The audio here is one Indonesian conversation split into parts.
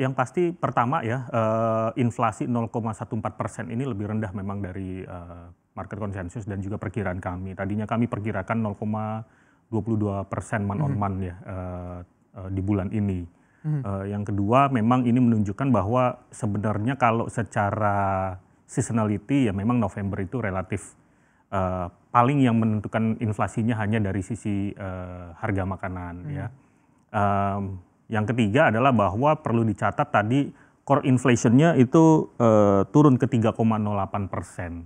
yang pasti pertama ya uh, inflasi 0,14 persen ini lebih rendah memang dari uh, market konsensus dan juga perkiraan kami. Tadinya kami perkirakan 0,22 persen man on mm-hmm. man ya uh, uh, di bulan ini. uh, yang kedua memang ini menunjukkan bahwa sebenarnya kalau secara seasonality ya memang November itu relatif uh, paling yang menentukan inflasinya hanya dari sisi uh, harga makanan -hmm. ya. Um, yang ketiga adalah bahwa perlu dicatat tadi core inflationnya itu eh, turun ke 3,08 persen.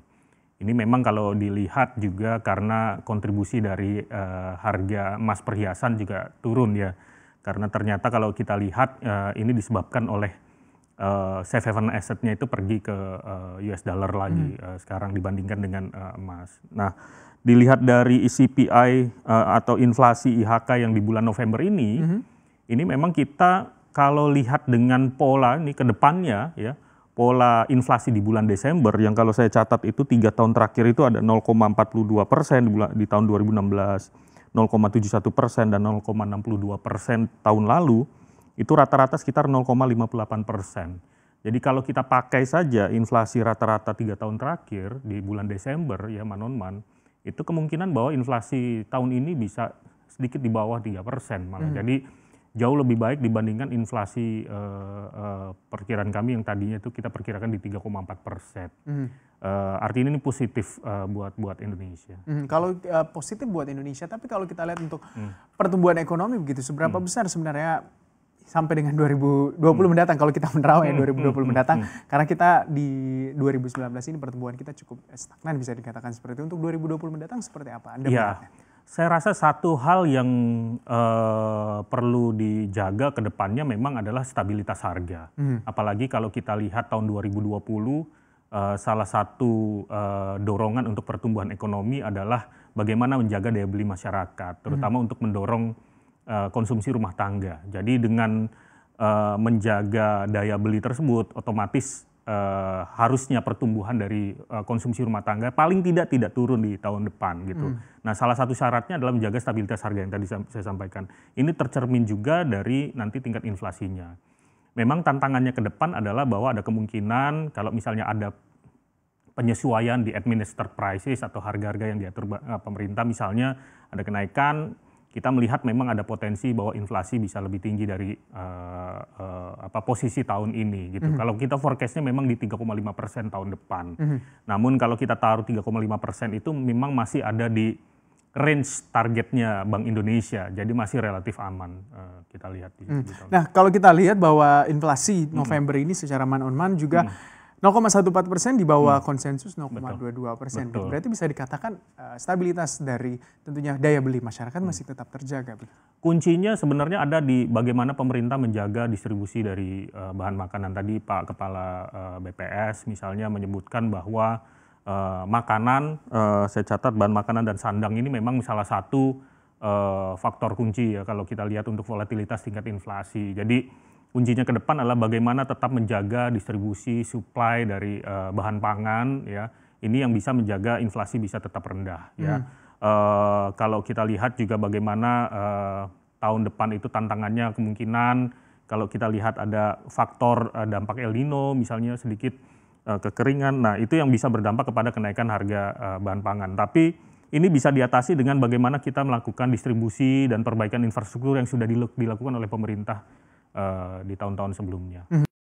Ini memang kalau dilihat juga karena kontribusi dari eh, harga emas perhiasan juga turun ya. Karena ternyata kalau kita lihat eh, ini disebabkan oleh uh, safe haven assetnya itu pergi ke uh, US dollar lagi hmm. uh, sekarang dibandingkan dengan uh, emas. Nah, dilihat dari e CPI uh, atau inflasi IHK yang di bulan November ini, hmm ini memang kita kalau lihat dengan pola ini ke depannya ya, pola inflasi di bulan Desember yang kalau saya catat itu tiga tahun terakhir itu ada 0,42 persen di, bulan, di tahun 2016, 0,71 persen dan 0,62 persen tahun lalu itu rata-rata sekitar 0,58 persen. Jadi kalau kita pakai saja inflasi rata-rata tiga tahun terakhir di bulan Desember ya manon man, itu kemungkinan bahwa inflasi tahun ini bisa sedikit di bawah tiga persen malah. Hmm. Jadi jauh lebih baik dibandingkan inflasi uh, uh, perkiraan kami yang tadinya itu kita perkirakan di 3,4 persen. Mm. Uh, artinya ini positif uh, buat buat Indonesia. Mm, kalau uh, positif buat Indonesia, tapi kalau kita lihat untuk mm. pertumbuhan ekonomi begitu, seberapa mm. besar sebenarnya sampai dengan 2020 mm. mendatang kalau kita menerawang ya 2020 mm. mendatang mm. karena kita di 2019 ini pertumbuhan kita cukup stagnan bisa dikatakan seperti itu untuk 2020 mendatang seperti apa Anda yeah. Melihatnya? Saya rasa satu hal yang uh, perlu dijaga ke depannya memang adalah stabilitas harga. Hmm. Apalagi kalau kita lihat tahun 2020 uh, eh, salah satu uh, dorongan untuk pertumbuhan ekonomi adalah bagaimana menjaga daya beli masyarakat, terutama hmm. untuk mendorong uh, konsumsi rumah tangga. Jadi dengan uh, menjaga daya beli tersebut otomatis uh, harusnya pertumbuhan dari uh, konsumsi rumah tangga paling tidak tidak turun di tahun depan gitu. Hmm. Nah, salah satu syaratnya adalah menjaga stabilitas harga yang tadi saya sampaikan. Ini tercermin juga dari nanti tingkat inflasinya. Memang tantangannya ke depan adalah bahwa ada kemungkinan kalau misalnya ada penyesuaian di administered prices atau harga-harga yang diatur eh, pemerintah misalnya ada kenaikan kita melihat memang ada potensi bahwa inflasi bisa lebih tinggi dari uh, uh, apa posisi tahun ini gitu. Mm -hmm. Kalau kita forecastnya memang di 3,5 persen tahun depan. Mm -hmm. Namun kalau kita taruh 3,5 persen itu memang masih ada di range targetnya Bank Indonesia. Jadi masih relatif aman uh, kita lihat. Di, mm. di nah kalau kita lihat bahwa inflasi mhm. November mm -hmm. ini secara man on man juga mm -hmm 0,14 persen di bawah hmm. konsensus 0,22 persen. Berarti bisa dikatakan uh, stabilitas dari tentunya daya beli masyarakat hmm. masih tetap terjaga. Kuncinya sebenarnya ada di bagaimana pemerintah menjaga distribusi dari uh, bahan makanan tadi Pak Kepala uh, eh, BPS misalnya menyebutkan bahwa uh, makanan, uh, saya catat bahan makanan dan sandang ini memang salah satu uh, faktor kunci ya kalau kita lihat untuk volatilitas tingkat inflasi. Jadi kuncinya ke depan adalah bagaimana tetap menjaga distribusi supply dari uh, bahan pangan ya ini yang bisa menjaga inflasi bisa tetap rendah ya uh, kalau kita lihat juga bagaimana uh, tahun depan itu tantangannya kemungkinan kalau kita lihat ada faktor uh, dampak El Nino misalnya sedikit uh, kekeringan nah itu yang bisa berdampak kepada kenaikan harga uh, bahan pangan tapi ini bisa diatasi dengan bagaimana kita melakukan distribusi dan perbaikan infrastruktur yang sudah dilakukan oleh pemerintah uh, di tahun-tahun sebelumnya. Mm -hmm.